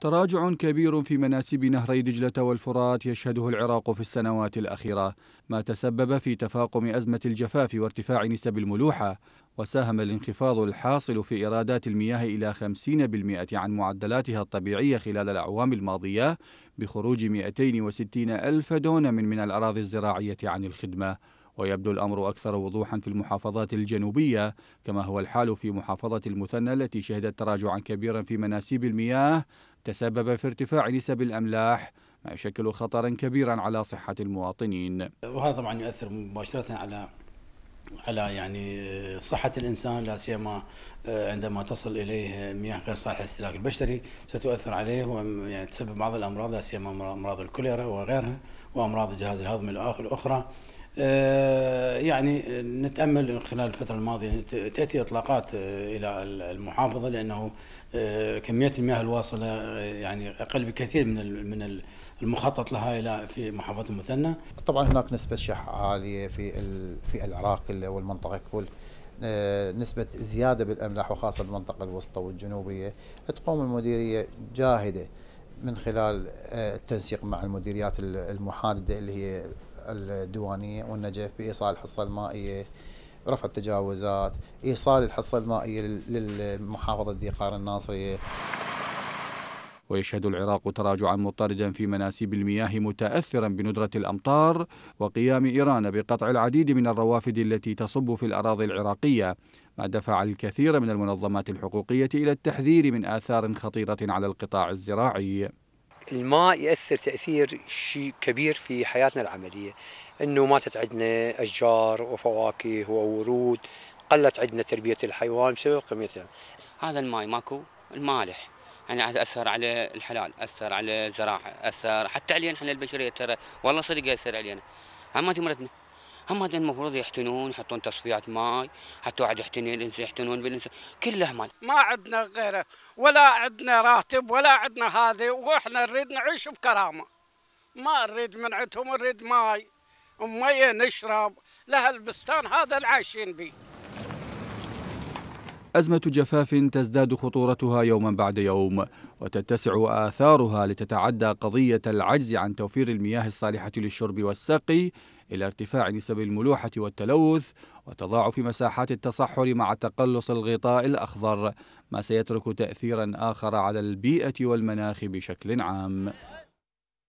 تراجع كبير في مناسب نهري دجلة والفرات يشهده العراق في السنوات الأخيرة ما تسبب في تفاقم أزمة الجفاف وارتفاع نسب الملوحة وساهم الانخفاض الحاصل في إيرادات المياه إلى 50% عن معدلاتها الطبيعية خلال الأعوام الماضية بخروج 260 ألف دونم من الأراضي الزراعية عن الخدمة ويبدو الأمر أكثر وضوحا في المحافظات الجنوبية كما هو الحال في محافظة المثنى التي شهدت تراجعا كبيرا في مناسيب المياه تسبب في ارتفاع نسب الأملاح ما يشكل خطرا كبيرا على صحة المواطنين وهذا طبعا يؤثر مباشرة على على يعني آه، صحة الإنسان لا سيما آه، عندما تصل إليه مياه غير صالحة للاستهلاك البشري ستؤثر عليه ويعني تسبب بعض الأمراض لا سيما أمراض الكوليرا وغيرها وأمراض الجهاز الهضمي الأخرى آه، يعني نتامل خلال الفتره الماضيه يعني تاتي اطلاقات آه، الى المحافظه لانه آه، كميه المياه الواصله يعني اقل بكثير من من المخطط لها الى في محافظه المثنى. طبعا هناك نسبه شح عاليه في في العراق والمنطقه كل نسبة زيادة بالأملاح وخاصة بالمنطقة الوسطى والجنوبية تقوم المديرية جاهدة من خلال التنسيق مع المديريات المحاددة اللي هي الديوانيه والنجف بايصال الحصه المائيه رفع التجاوزات ايصال الحصه المائيه للمحافظه ذي قار الناصريه ويشهد العراق تراجعا مضطردا في مناسيب المياه متاثرا بندره الامطار وقيام ايران بقطع العديد من الروافد التي تصب في الاراضي العراقيه ما دفع الكثير من المنظمات الحقوقيه الى التحذير من اثار خطيره على القطاع الزراعي الماء ياثر تاثير شيء كبير في حياتنا العمليه انه ماتت عندنا اشجار وفواكه وورود قلت عندنا تربيه الحيوان بسبب قيمتها هذا الماي ماكو المالح يعني اثر على الحلال اثر على الزراعه اثر حتى علينا احنا البشريه ترى والله صدق اثر علينا هم ما تمرتنا هم هذا المفروض يحتنون يحطون تصفيات ماي حتى واحد يحتني الانسان يحتنون بالانسان كله مال ما عندنا غيره ولا عندنا راتب ولا عندنا هذه واحنا نريد نعيش بكرامه ما نريد من عندهم نريد ماي وميه نشرب لها البستان هذا العايشين به أزمة جفاف تزداد خطورتها يوما بعد يوم وتتسع آثارها لتتعدى قضية العجز عن توفير المياه الصالحة للشرب والسقي إلى ارتفاع نسب الملوحة والتلوث وتضاعف مساحات التصحر مع تقلص الغطاء الأخضر ما سيترك تأثيرا آخر على البيئة والمناخ بشكل عام